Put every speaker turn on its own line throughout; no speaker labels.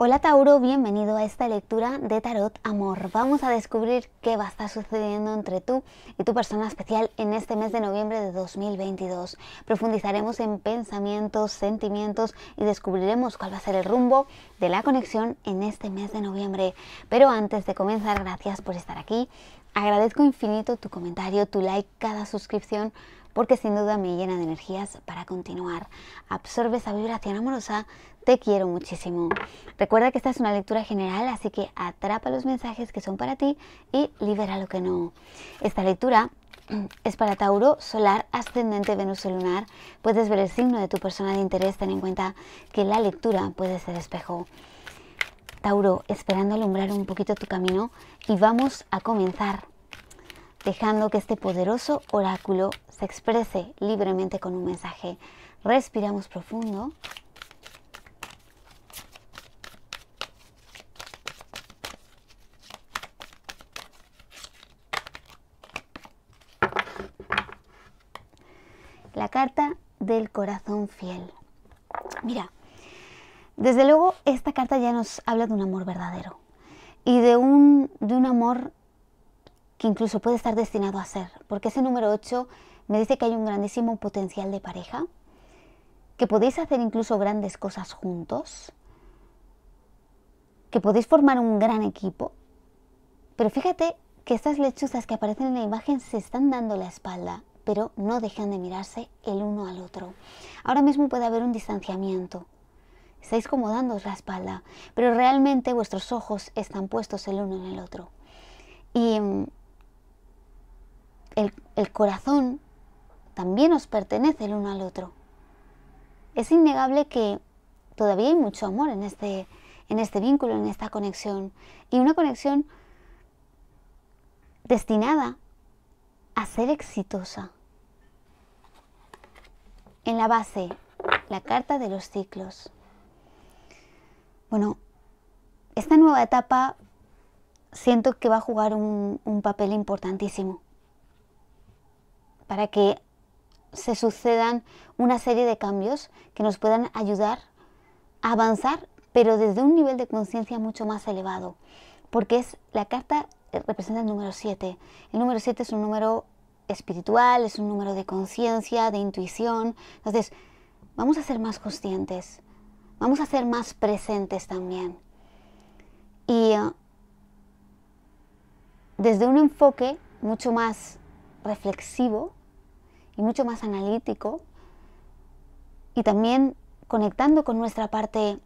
Hola Tauro, bienvenido a esta lectura de Tarot Amor. Vamos a descubrir qué va a estar sucediendo entre tú y tu persona especial en este mes de noviembre de 2022. Profundizaremos en pensamientos, sentimientos y descubriremos cuál va a ser el rumbo de la conexión en este mes de noviembre. Pero antes de comenzar, gracias por estar aquí. Agradezco infinito tu comentario, tu like, cada suscripción porque sin duda me llena de energías para continuar. Absorbe esa vibración amorosa, te quiero muchísimo. Recuerda que esta es una lectura general, así que atrapa los mensajes que son para ti y libera lo que no. Esta lectura es para Tauro, solar, ascendente, Venus lunar. Puedes ver el signo de tu persona de interés, ten en cuenta que la lectura puede ser espejo. Tauro, esperando alumbrar un poquito tu camino y vamos a comenzar dejando que este poderoso oráculo se exprese libremente con un mensaje. Respiramos profundo. La carta del corazón fiel. Mira, desde luego esta carta ya nos habla de un amor verdadero y de un, de un amor que incluso puede estar destinado a ser, porque ese número 8 me dice que hay un grandísimo potencial de pareja, que podéis hacer incluso grandes cosas juntos, que podéis formar un gran equipo, pero fíjate que estas lechuzas que aparecen en la imagen se están dando la espalda, pero no dejan de mirarse el uno al otro. Ahora mismo puede haber un distanciamiento. Estáis como dándoos la espalda, pero realmente vuestros ojos están puestos el uno en el otro. Y mm, el, corazón también os pertenece el uno al otro. Es innegable que todavía hay mucho amor en este, en este vínculo, en esta conexión. Y una conexión destinada a ser exitosa. En la base, la carta de los ciclos. Bueno, esta nueva etapa siento que va a jugar un papel importantísimo para que se sucedan una serie de cambios que nos puedan ayudar a avanzar, pero desde un nivel de conciencia mucho más elevado, porque es la carta eh, representa el número 7. El número 7 es un número espiritual, es un número de conciencia, de intuición. Entonces, vamos a ser más conscientes, vamos a ser más presentes también. Y eh, desde un enfoque mucho más reflexivo, y mucho más analítico y también conectando con nuestra parte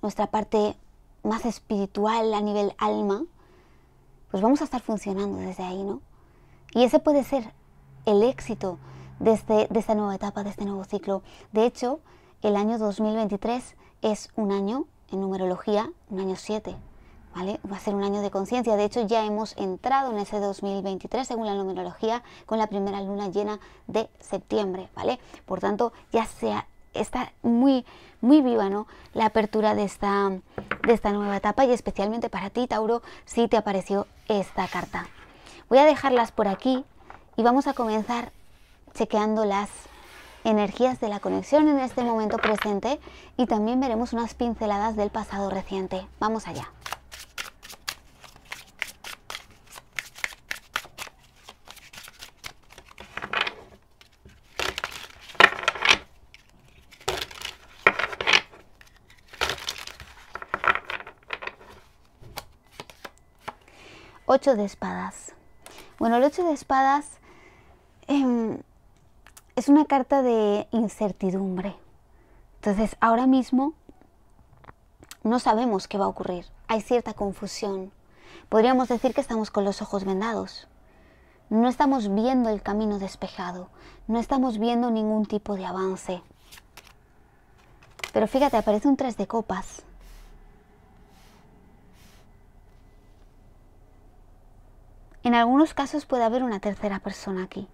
nuestra parte más espiritual a nivel alma, pues vamos a estar funcionando desde ahí, ¿no? Y ese puede ser el éxito de, este, de esta nueva etapa, de este nuevo ciclo. De hecho, el año 2023 es un año en numerología, un año 7, Va a ser un año de conciencia. De hecho, ya hemos entrado en ese 2023 según la numerología con la primera luna llena de septiembre, ¿vale? Por tanto, ya sea, está muy, muy viva, ¿no? La apertura de esta, de esta nueva etapa y especialmente para ti, Tauro, si te apareció esta carta. Voy a dejarlas por aquí y vamos a comenzar chequeando las energías de la conexión en este momento presente y también veremos unas pinceladas del pasado reciente. Vamos allá. 8 de espadas. Bueno, el 8 de espadas em, es una carta de incertidumbre. Entonces, ahora mismo no sabemos qué va a ocurrir. Hay cierta confusión. Podríamos decir que estamos con los ojos vendados. No estamos viendo el camino despejado. No estamos viendo ningún tipo de avance. Pero fíjate, aparece un 3 de copas. En algunos casos puede haber una tercera persona aquí.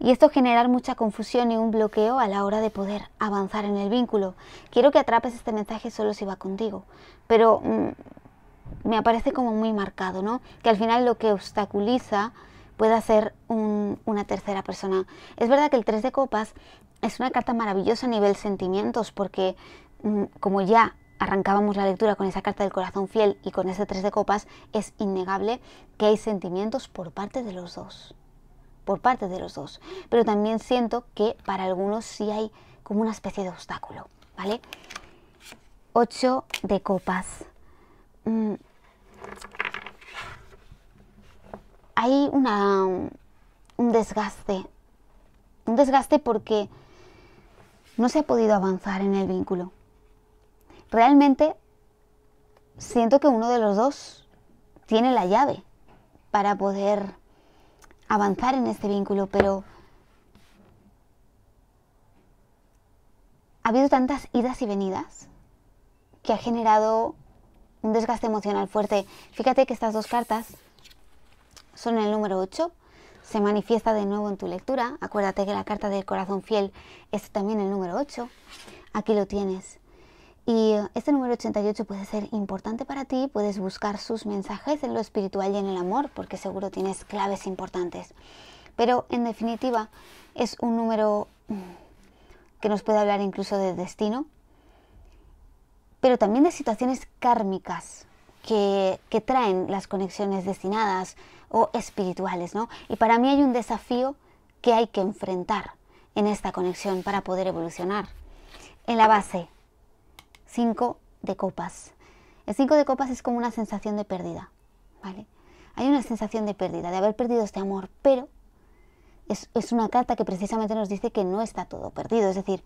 Y esto generar mucha confusión y un bloqueo a la hora de poder avanzar en el vínculo. Quiero que atrapes este mensaje solo si va contigo, pero mm, me aparece como muy marcado, ¿no? Que al final lo que obstaculiza pueda ser una tercera persona. Es verdad que el 3 de copas es una carta maravillosa a nivel sentimientos porque mm, como ya arrancábamos la lectura con esa carta del corazón fiel y con ese tres de copas, es innegable que hay sentimientos por parte de los dos. Por parte de los dos. Pero también siento que para algunos sí hay como una especie de obstáculo, ¿vale? Ocho de copas. Mm. Hay una, un desgaste. Un desgaste porque no se ha podido avanzar en el vínculo realmente siento que uno de los dos tiene la llave para poder avanzar en este vínculo, pero ha habido tantas idas y venidas que ha generado un desgaste emocional fuerte. Fíjate que estas dos cartas son el número 8, se manifiesta de nuevo en tu lectura. Acuérdate que la carta del corazón fiel es también el número 8. Aquí lo tienes. Y este número 88 puede ser importante para ti, puedes buscar sus mensajes en lo espiritual y en el amor, porque seguro tienes claves importantes. Pero en definitiva es un número mm, que nos puede hablar incluso de destino, pero también de situaciones kármicas que, traen las conexiones destinadas o espirituales, ¿no? Y para mí hay un desafío que hay que enfrentar en esta conexión para poder evolucionar. En la base cinco de copas. El cinco de copas es como una sensación de pérdida, ¿vale? Hay una sensación de pérdida, de haber perdido este amor, pero es, es una carta que precisamente nos dice que no está todo perdido. Es decir,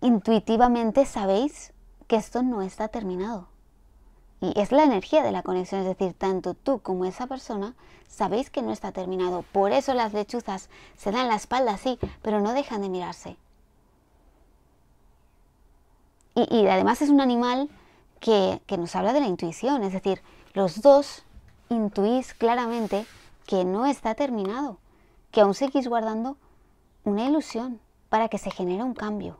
intuitivamente sabéis que esto no está terminado. Y es la energía de la conexión, es decir, tanto tú como esa persona sabéis que no está terminado. Por eso las lechuzas se dan la espalda así, pero no dejan de mirarse. Y, además es un animal que, nos habla de la intuición, es decir, los dos intuís claramente que no está terminado, que aún seguís guardando una ilusión para que se genere un cambio.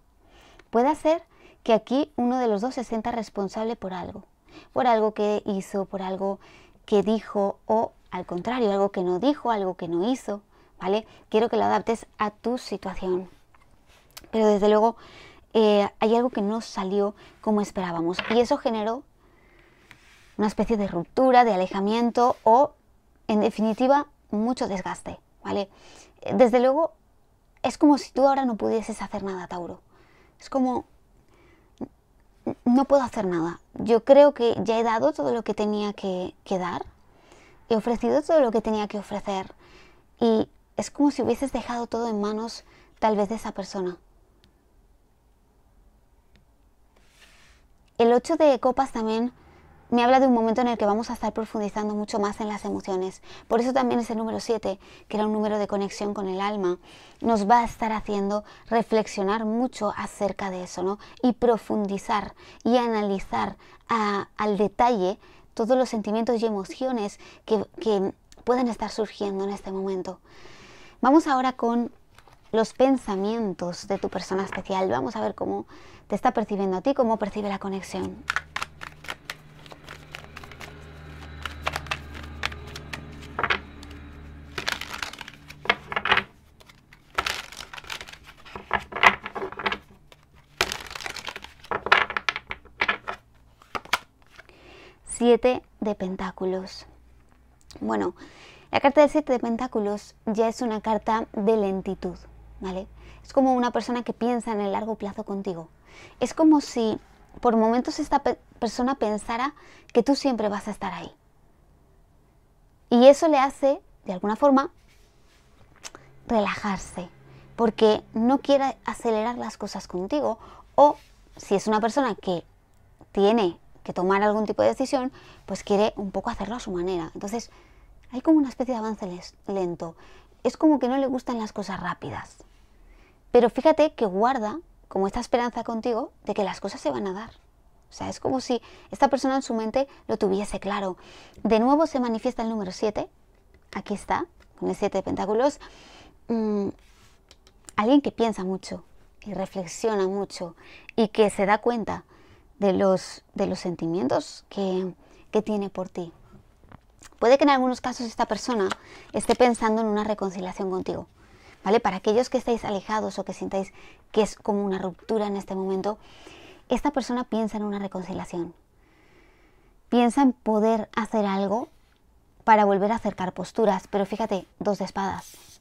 Puede ser que aquí uno de los dos se sienta responsable por algo, por algo que hizo, por algo que dijo o al contrario, algo que no dijo, algo que no hizo, ¿vale? Quiero que lo adaptes a tu situación. Pero desde luego eh, hay algo que no salió como esperábamos y eso generó una especie de ruptura, de alejamiento o, en definitiva, mucho desgaste, ¿vale? Eh, desde luego, es como si tú ahora no pudieses hacer nada, Tauro. Es como, no puedo hacer nada. Yo creo que ya he dado todo lo que tenía que, que dar, he ofrecido todo lo que tenía que ofrecer y es como si hubieses dejado todo en manos tal vez de esa persona. El 8 de copas también me habla de un momento en el que vamos a estar profundizando mucho más en las emociones. Por eso también ese número 7, que era un número de conexión con el alma, nos va a estar haciendo reflexionar mucho acerca de eso, ¿no? Y profundizar y analizar al detalle todos los sentimientos y emociones que pueden estar surgiendo en este momento. Vamos ahora con los pensamientos de tu persona especial. Vamos a ver cómo te está percibiendo a ti, cómo percibe la conexión. Siete de Pentáculos. Bueno, la carta de Siete de Pentáculos ya es una carta de lentitud es como una persona que piensa en el largo plazo contigo. Es como si por momentos esta persona pensara que tú siempre vas a estar ahí. Y eso le hace, de alguna forma, relajarse, porque no quiere acelerar las cosas contigo o si es una persona que tiene que tomar algún tipo de decisión, pues quiere un poco hacerlo a su manera. Entonces, hay como una especie de avance lento es como que no le gustan las cosas rápidas. Pero fíjate que guarda como esta esperanza contigo de que las cosas se van a dar. O sea, es como si esta persona en su mente lo tuviese claro. De nuevo se manifiesta el número 7. Aquí está, con el 7 de pentáculos. Mm, alguien que piensa mucho y reflexiona mucho y que se da cuenta de los, de los sentimientos que tiene por ti. Puede que en algunos casos esta persona esté pensando en una reconciliación contigo. ¿Vale? Para aquellos que estáis alejados o que sintáis que es como una ruptura en este momento, esta persona piensa en una reconciliación. Piensa en poder hacer algo para volver a acercar posturas, pero fíjate, dos de espadas.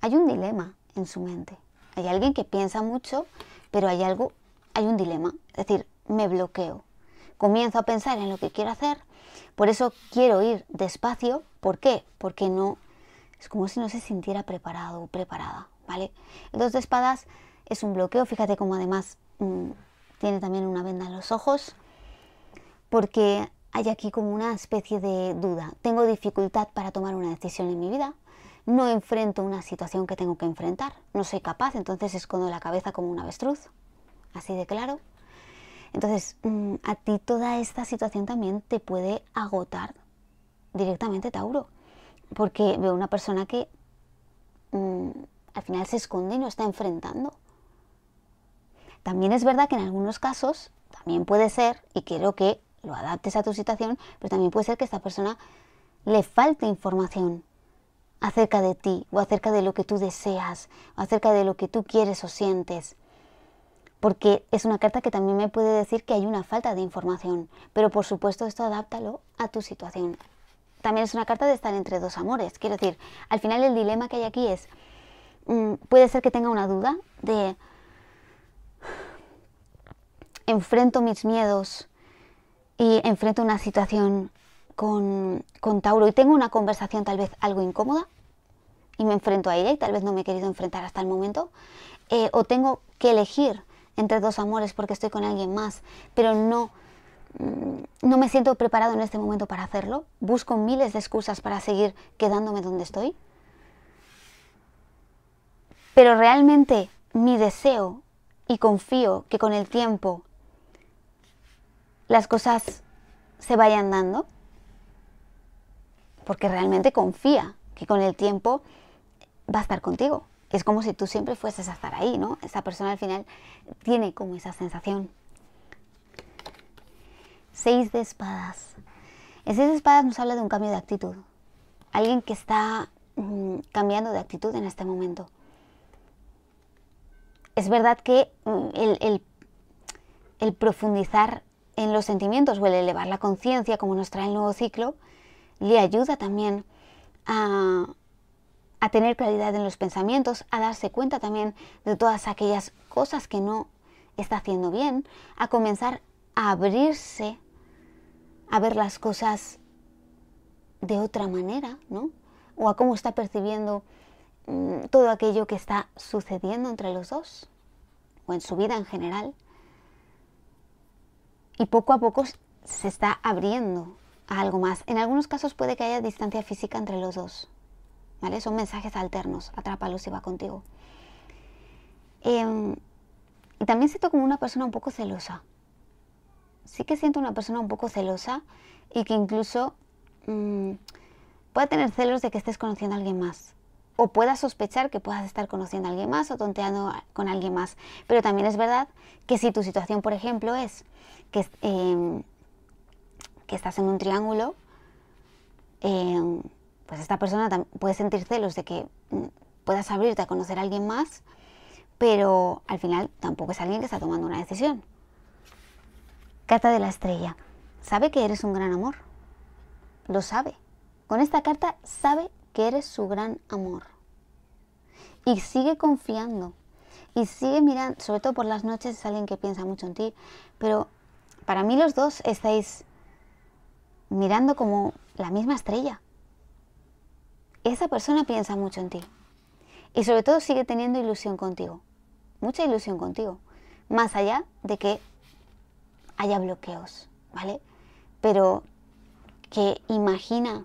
Hay un dilema en su mente. Hay alguien que piensa mucho, pero hay algo, hay un dilema, es decir, me bloqueo comienzo a pensar en lo que quiero hacer. Por eso quiero ir despacio. ¿Por qué? Porque no es como si no se sintiera preparado o preparada, ¿vale? El dos de espadas es un bloqueo, fíjate cómo además mm, tiene también una venda en los ojos, porque hay aquí como una especie de duda. Tengo dificultad para tomar una decisión en mi vida, no enfrento una situación que tengo que enfrentar, no soy capaz, entonces escondo la cabeza como un avestruz, así de claro. Entonces, mm, a ti toda esta situación también te puede agotar directamente, Tauro, porque veo una persona que mm, al final se esconde y no está enfrentando. También es verdad que en algunos casos, también puede ser, y quiero que lo adaptes a tu situación, pero también puede ser que esta persona le falte información acerca de ti o acerca de lo que tú deseas o acerca de lo que tú quieres o sientes porque es una carta que también me puede decir que hay una falta de información, pero por supuesto esto adáptalo a tu situación. También es una carta de estar entre dos amores, quiero decir, al final el dilema que hay aquí es, mm, puede ser que tenga una duda de, enfrento mis miedos y enfrento una situación con, con Tauro y tengo una conversación tal vez algo incómoda y me enfrento a ella y tal vez no me he querido enfrentar hasta el momento, eh, o tengo que elegir entre dos amores porque estoy con alguien más, pero no, no me siento preparado en este momento para hacerlo, busco miles de excusas para seguir quedándome donde estoy. Pero realmente mi deseo y confío que con el tiempo las cosas se vayan dando, porque realmente confía que con el tiempo va a estar contigo es como si tú siempre fueses a estar ahí, ¿no? Esa persona al final tiene como esa sensación. Seis de espadas. El seis de espadas nos habla de un cambio de actitud. Alguien que está mm, cambiando de actitud en este momento. Es verdad que mm, el, el profundizar en los sentimientos o el elevar la conciencia, como nos trae el nuevo ciclo, le ayuda también a, a tener claridad en los pensamientos, a darse cuenta también de todas aquellas cosas que no está haciendo bien, a comenzar a abrirse, a ver las cosas de otra manera, ¿no? O a cómo está percibiendo mm, todo aquello que está sucediendo entre los dos, o en su vida en general. Y poco a poco se está abriendo a algo más. En algunos casos puede que haya distancia física entre los dos, son mensajes alternos, atrápalos y va contigo. Em, y también siento como una persona un poco celosa. Sí que siento una persona un poco celosa y que incluso mm, pueda tener celos de que estés conociendo a alguien más. O pueda sospechar que puedas estar conociendo a alguien más o tonteando con alguien más. Pero también es verdad que si tu situación, por ejemplo, es que, em, que estás en un triángulo, em, pues esta persona puede sentir celos de que mm, puedas abrirte a conocer a alguien más, pero al final tampoco es alguien que está tomando una decisión. Carta de la estrella. Sabe que eres un gran amor. Lo sabe. Con esta carta sabe que eres su gran amor. Y sigue confiando. Y sigue mirando, sobre todo por las noches es alguien que piensa mucho en ti. Pero para mí los dos estáis mirando como la misma estrella esa persona piensa mucho en ti. Y sobre todo sigue teniendo ilusión contigo. Mucha ilusión contigo. Más allá de que haya bloqueos, ¿vale? Pero que imagina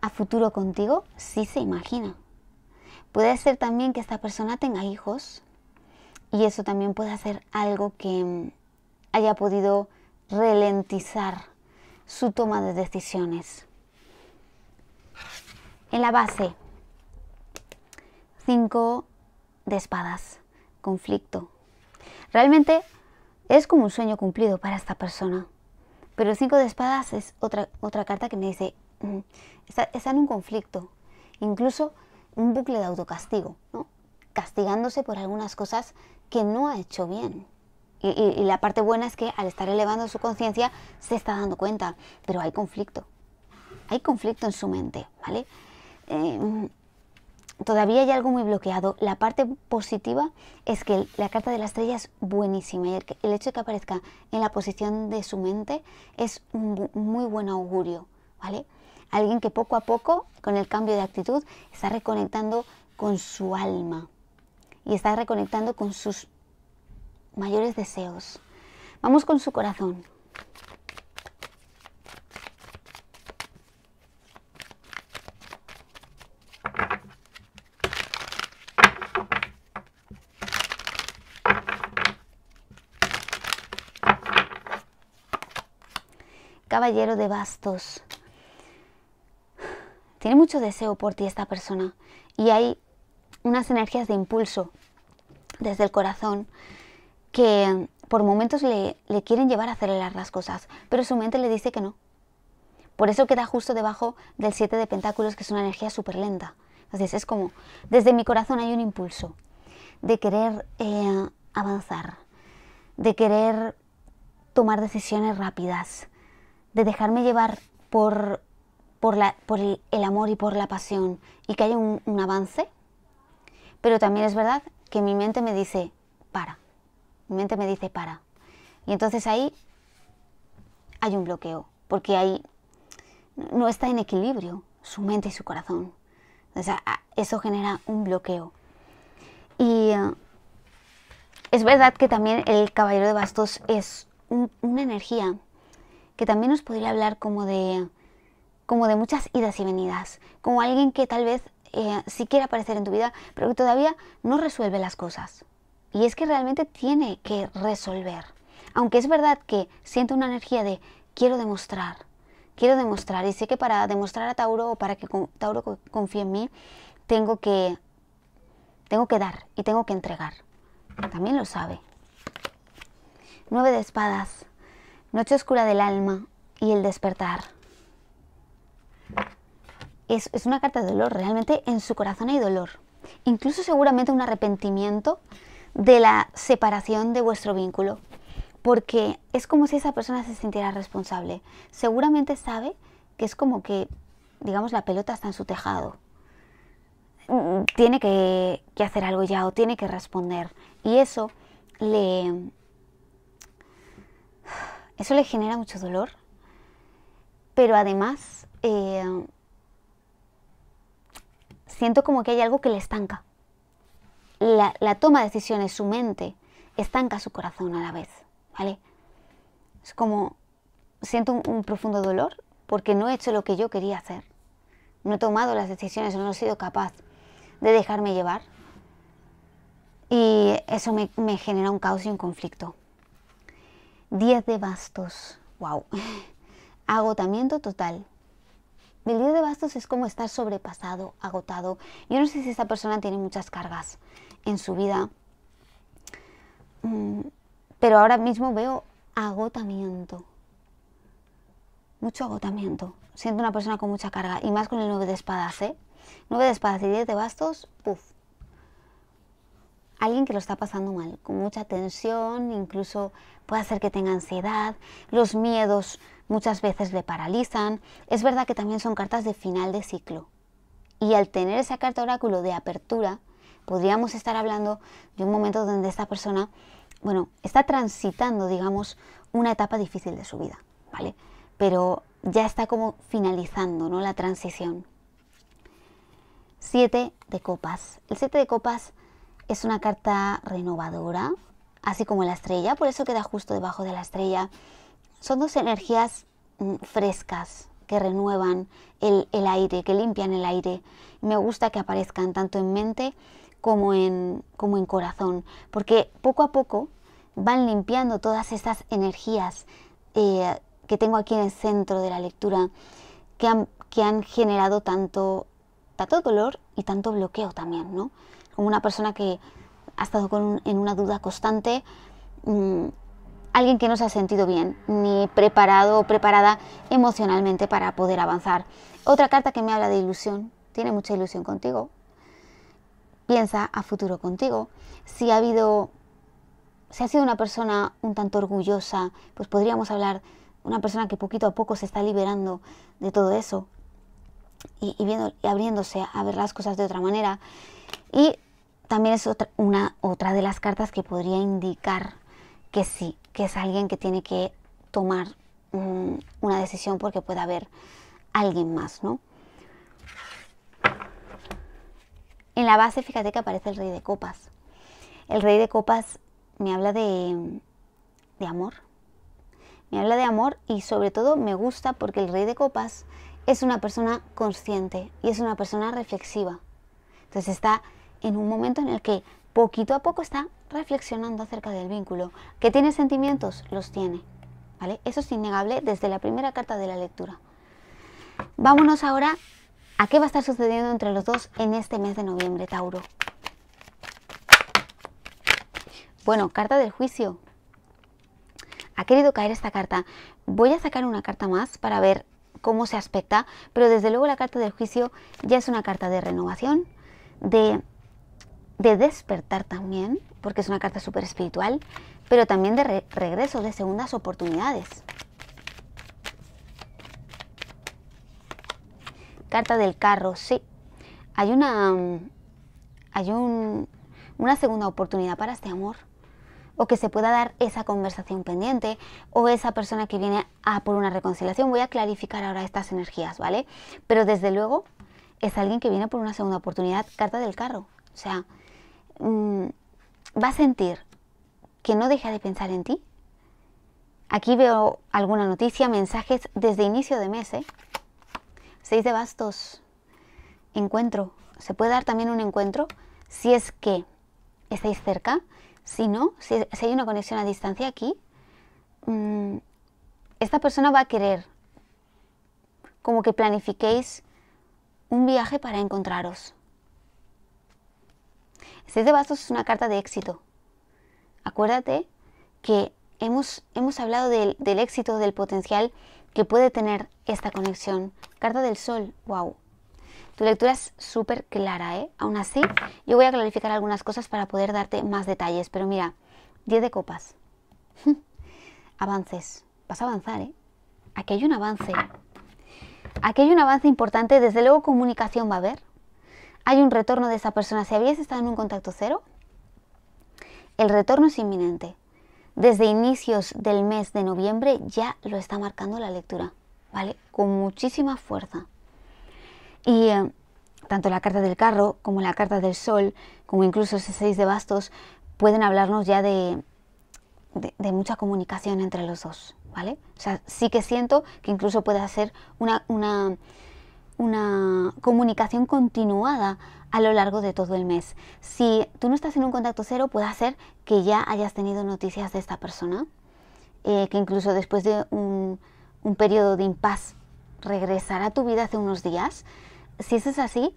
a futuro contigo, sí se imagina. Puede ser también que esta persona tenga hijos y eso también puede ser algo que mm, haya podido ralentizar su toma de decisiones. En la base, 5 de espadas, conflicto. Realmente es como un sueño cumplido para esta persona. Pero el 5 de espadas es otra, otra carta que me dice, mm, está, en un conflicto, incluso un bucle de autocastigo, ¿no? castigándose por algunas cosas que no ha hecho bien. Y, y la parte buena es que al estar elevando su conciencia se está dando cuenta, pero hay conflicto. Hay conflicto en su mente, ¿vale? Em, todavía hay algo muy bloqueado. La parte positiva es que la carta de la estrella es buenísima y el, hecho de que aparezca en la posición de su mente es un muy buen augurio, ¿vale? Alguien que poco a poco, con el cambio de actitud, está reconectando con su alma y está reconectando con sus mayores deseos. Vamos con su corazón. de bastos. Tiene mucho deseo por ti esta persona y hay unas energías de impulso desde el corazón que por momentos le, quieren llevar a acelerar las cosas, pero su mente le dice que no. Por eso queda justo debajo del siete de pentáculos, que es una energía súper lenta. Entonces es como, desde mi corazón hay un impulso de querer eh, avanzar, de querer tomar decisiones rápidas, de dejarme llevar por, el, amor y por la pasión y que haya un, avance, pero también es verdad que mi mente me dice, para, mi mente me dice, para. Y entonces ahí hay un bloqueo, porque ahí no está en equilibrio su mente y su corazón. sea, eso genera un bloqueo. Y eh, es verdad que también el caballero de bastos es una energía que también nos podría hablar como de, como de muchas idas y venidas, como alguien que tal vez eh, sí quiere aparecer en tu vida, pero que todavía no resuelve las cosas. Y es que realmente tiene que resolver. Aunque es verdad que siento una energía de quiero demostrar, quiero demostrar. Y sé que para demostrar a Tauro o para que Tauro confíe en mí, tengo que, tengo que dar y tengo que entregar. También lo sabe. Nueve de espadas. Noche oscura del alma y el despertar. Es, es, una carta de dolor, realmente en su corazón hay dolor. Incluso seguramente un arrepentimiento de la separación de vuestro vínculo. Porque es como si esa persona se sintiera responsable. Seguramente sabe que es como que, digamos, la pelota está en su tejado. Tiene que, que hacer algo ya o tiene que responder. Y eso le, eso le genera mucho dolor, pero además eh, siento como que hay algo que le estanca. La, toma de decisiones, su mente, estanca su corazón a la vez, ¿vale? Es como, siento un, profundo dolor porque no he hecho lo que yo quería hacer. No he tomado las decisiones, no he sido capaz de dejarme llevar. Y eso me genera un caos y un conflicto. 10 de bastos. ¡Wow! Agotamiento total. El 10 de bastos es como estar sobrepasado, agotado. Yo no sé si esta persona tiene muchas cargas en su vida, mm, pero ahora mismo veo agotamiento. Mucho agotamiento. Siento una persona con mucha carga y más con el 9 de espadas, ¿eh? 9 de espadas y 10 de bastos, ¡Puf! alguien que lo está pasando mal, con mucha tensión, incluso puede hacer que tenga ansiedad, los miedos muchas veces le paralizan. Es verdad que también son cartas de final de ciclo. Y al tener esa carta oráculo de apertura, podríamos estar hablando de un momento donde esta persona, bueno, está transitando, digamos, una etapa difícil de su vida, ¿vale? Pero ya está como finalizando, ¿no? La transición. Siete de copas. El siete de copas es una carta renovadora, así como la estrella, por eso queda justo debajo de la estrella. Son dos energías mm, frescas que renuevan el, aire, que limpian el aire. Me gusta que aparezcan tanto en mente como en, como en corazón, porque poco a poco van limpiando todas esas energías eh, que tengo aquí en el centro de la lectura, que han, generado tanto, tanto dolor y tanto bloqueo también, ¿no? como una persona que ha estado en una duda constante, mm, alguien que no se ha sentido bien, ni preparado o preparada emocionalmente para poder avanzar. Otra carta que me habla de ilusión, tiene mucha ilusión contigo, piensa a futuro contigo. Si ha habido, ha sido una persona un tanto orgullosa, pues podríamos hablar una persona que poquito a poco se está liberando de todo eso y, y abriéndose a ver las cosas de otra manera. Y también es otra, una, otra de las cartas que podría indicar que sí, que es alguien que tiene que tomar mm, una decisión porque puede haber alguien más, ¿no? En la base, fíjate que aparece el rey de copas. El rey de copas me habla de, de amor. Me habla de amor y sobre todo me gusta porque el rey de copas es una persona consciente y es una persona reflexiva. Entonces está en un momento en el que poquito a poco está reflexionando acerca del vínculo. ¿Que tiene sentimientos? Los tiene. ¿vale? Eso es innegable desde la primera carta de la lectura. Vámonos ahora a qué va a estar sucediendo entre los dos en este mes de noviembre, Tauro. Bueno, carta del juicio. Ha querido caer esta carta. Voy a sacar una carta más para ver cómo se aspecta, pero desde luego la carta del juicio ya es una carta de renovación, de de despertar también, porque es una carta súper espiritual, pero también de regreso, de segundas oportunidades. Carta del carro, sí. Hay una. Mm, hay un, una segunda oportunidad para este amor. O que se pueda dar esa conversación pendiente o esa persona que viene a por una reconciliación. Voy a clarificar ahora estas energías, ¿vale? Pero desde luego es alguien que viene por una segunda oportunidad, carta del carro. O sea, Mm, va a sentir que no deja de pensar en ti. Aquí veo alguna noticia, mensajes desde inicio de mes. ¿eh? Seis de bastos, encuentro. Se puede dar también un encuentro si es que estáis cerca. Si no, si, hay una conexión a distancia aquí, mm, esta persona va a querer como que planifiquéis un viaje para encontraros. 6 de bastos es una carta de éxito. Acuérdate que hemos, hemos hablado del, del éxito, del potencial que puede tener esta conexión. Carta del sol, wow. Tu lectura es súper clara, ¿eh? Aún así, yo voy a clarificar algunas cosas para poder darte más detalles. Pero mira, 10 de copas. Avances. Vas a avanzar, ¿eh? Aquí hay un avance. Aquí hay un avance importante. Desde luego comunicación va a haber hay un retorno de esa persona. Si habías estado en un contacto cero, el retorno es inminente. Desde inicios del mes de noviembre ya lo está marcando la lectura, ¿vale? Con muchísima fuerza. Y eh, tanto la carta del carro como la carta del sol, como incluso ese seis de bastos, pueden hablarnos ya de, mucha comunicación entre los dos, ¿vale? O sea, sí que siento que incluso puede hacer una una comunicación continuada a lo largo de todo el mes. Si tú no estás en un contacto cero, puede ser que ya hayas tenido noticias de esta persona, eh, que incluso después de un, periodo de impas regresará a tu vida hace unos días. Si eso es así,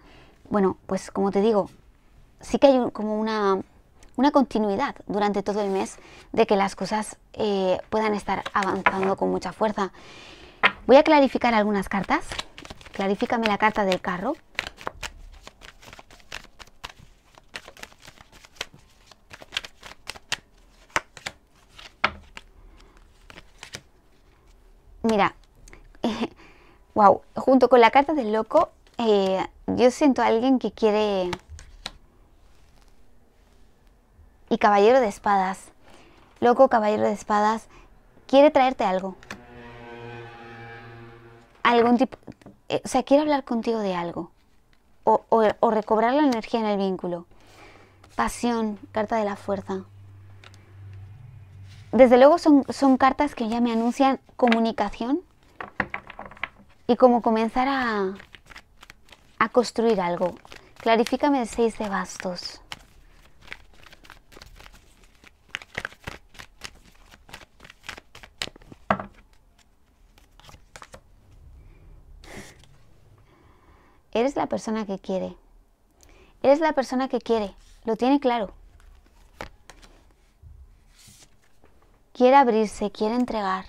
bueno, pues como te digo, sí que hay como una, continuidad durante todo el mes de que las cosas eh, puedan estar avanzando con mucha fuerza. Voy a clarificar algunas cartas Clarifícame la carta del carro. Mira, wow, junto con la carta del loco, eh, yo siento a alguien que quiere... Y caballero de espadas, loco caballero de espadas, quiere traerte algo. Algún tipo, eh, o sea, quiero hablar contigo de algo. O, recobrar la energía en el vínculo. Pasión, carta de la fuerza. Desde luego son, cartas que ya me anuncian comunicación y como comenzar a, a construir algo. Clarifícame el 6 de bastos. la persona que quiere. Eres la persona que quiere, lo tiene claro. Quiere abrirse, quiere entregar.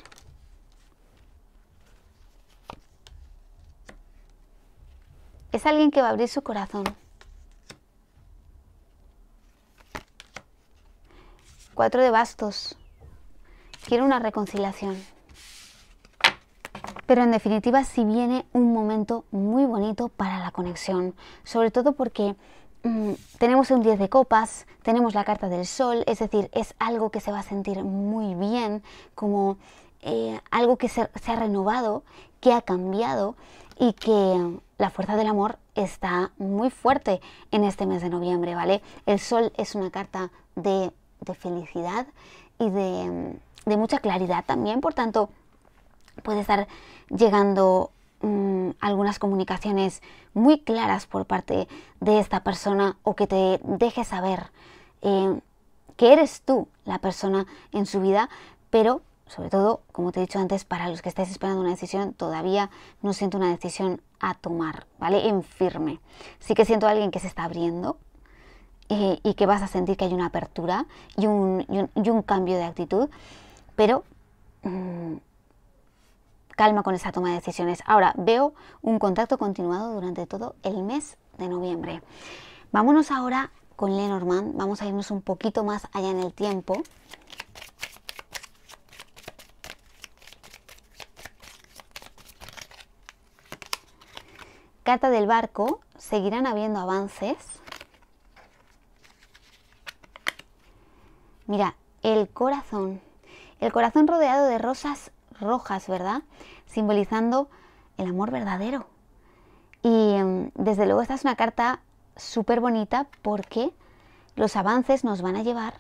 Es alguien que va a abrir su corazón. Cuatro de bastos. Quiero una reconciliación. Pero en definitiva sí viene un momento muy bonito para la conexión, sobre todo porque mm, tenemos un 10 de copas, tenemos la carta del sol, es decir, es algo que se va a sentir muy bien, como eh, algo que se, ha renovado, que ha cambiado y que la fuerza del amor está muy fuerte en este mes de noviembre, ¿vale? El sol es una carta de, felicidad y de, de mucha claridad también, por tanto, puede estar llegando mm, algunas comunicaciones muy claras por parte de esta persona o que te deje saber eh, que eres tú la persona en su vida, pero sobre todo, como te he dicho antes, para los que estáis esperando una decisión, todavía no siento una decisión a tomar, ¿vale? En firme. Sí que siento a alguien que se está abriendo eh, y que vas a sentir que hay una apertura y un, cambio de actitud, pero... Mm, calma con esa toma de decisiones. Ahora, veo un contacto continuado durante todo el mes de noviembre. Vámonos ahora con Lenormand, vamos a irnos un poquito más allá en el tiempo. Carta del barco, seguirán habiendo avances. Mira, el corazón. El corazón rodeado de rosas rojas, ¿verdad? Simbolizando el amor verdadero. Y em, desde luego esta es una carta súper bonita porque los avances nos van a llevar,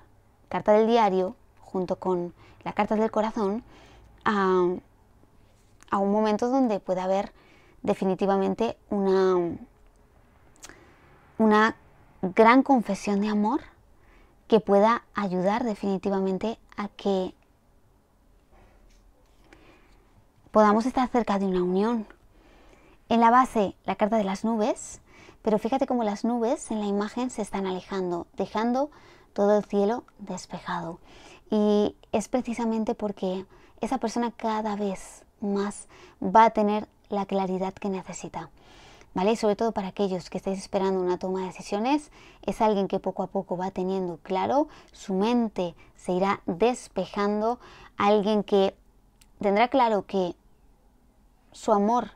carta del diario, junto con la carta del corazón, a, un momento donde pueda haber definitivamente una, una gran confesión de amor que pueda ayudar definitivamente a que podamos estar cerca de una unión. En la base, la carta de las nubes, pero fíjate cómo las nubes en la imagen se están alejando, dejando todo el cielo despejado. Y es precisamente porque esa persona cada vez más va a tener la claridad que necesita. ¿Vale? Sobre todo para aquellos que estáis esperando una toma de decisiones, es alguien que poco a poco va teniendo claro, su mente se irá despejando, alguien que tendrá claro que su amor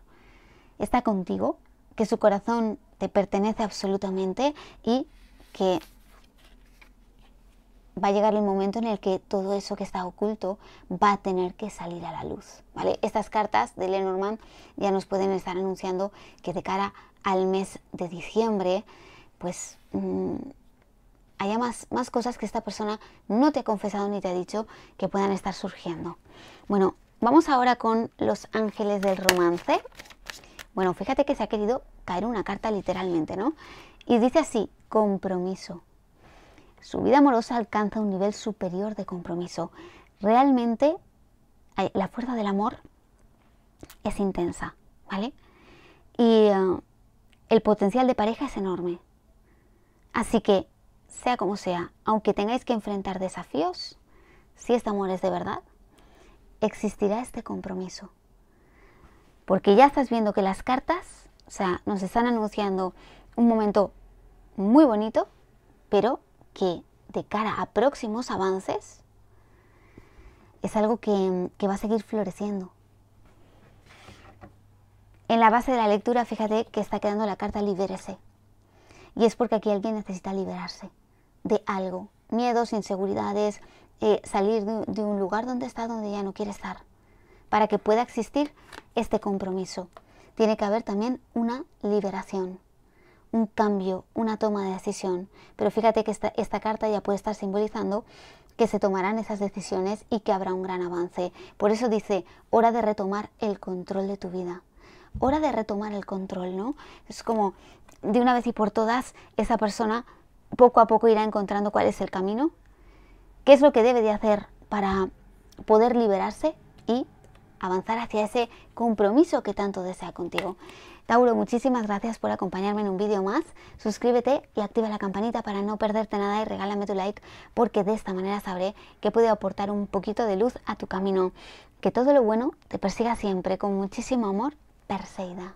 está contigo, que su corazón te pertenece absolutamente y que va a llegar el momento en el que todo eso que está oculto va a tener que salir a la luz. ¿vale? Estas cartas de Lenormand ya nos pueden estar anunciando que de cara al mes de diciembre, pues mm, haya más, más cosas que esta persona no te ha confesado ni te ha dicho que puedan estar surgiendo. Bueno, Vamos ahora con los ángeles del romance. Bueno, fíjate que se ha querido caer una carta literalmente, ¿no? Y dice así, compromiso. Su vida amorosa alcanza un nivel superior de compromiso. Realmente la fuerza del amor es intensa, ¿vale? Y eh, el potencial de pareja es enorme. Así que, sea como sea, aunque tengáis que enfrentar desafíos, si este amor es de verdad, existirá este compromiso. Porque ya estás viendo que las cartas, o sea, nos están anunciando un momento muy bonito, pero que de cara a próximos avances es algo que, va a seguir floreciendo. En la base de la lectura, fíjate que está quedando la carta libérese. Y es porque aquí alguien necesita liberarse de algo. Miedos, inseguridades, eh, salir de, un lugar donde está donde ya no quiere estar. Para que pueda existir este compromiso, tiene que haber también una liberación, un cambio, una toma de decisión. Pero fíjate que esta, esta carta ya puede estar simbolizando que se tomarán esas decisiones y que habrá un gran avance. Por eso dice, hora de retomar el control de tu vida. Hora de retomar el control, ¿no? Es como, de una vez y por todas, esa persona poco a poco irá encontrando cuál es el camino ¿Qué es lo que debe de hacer para poder liberarse y avanzar hacia ese compromiso que tanto desea contigo? Tauro, muchísimas gracias por acompañarme en un vídeo más. Suscríbete y activa la campanita para no perderte nada y regálame tu like porque de esta manera sabré que puedo aportar un poquito de luz a tu camino. Que todo lo bueno te persiga siempre con muchísimo amor, Perseida.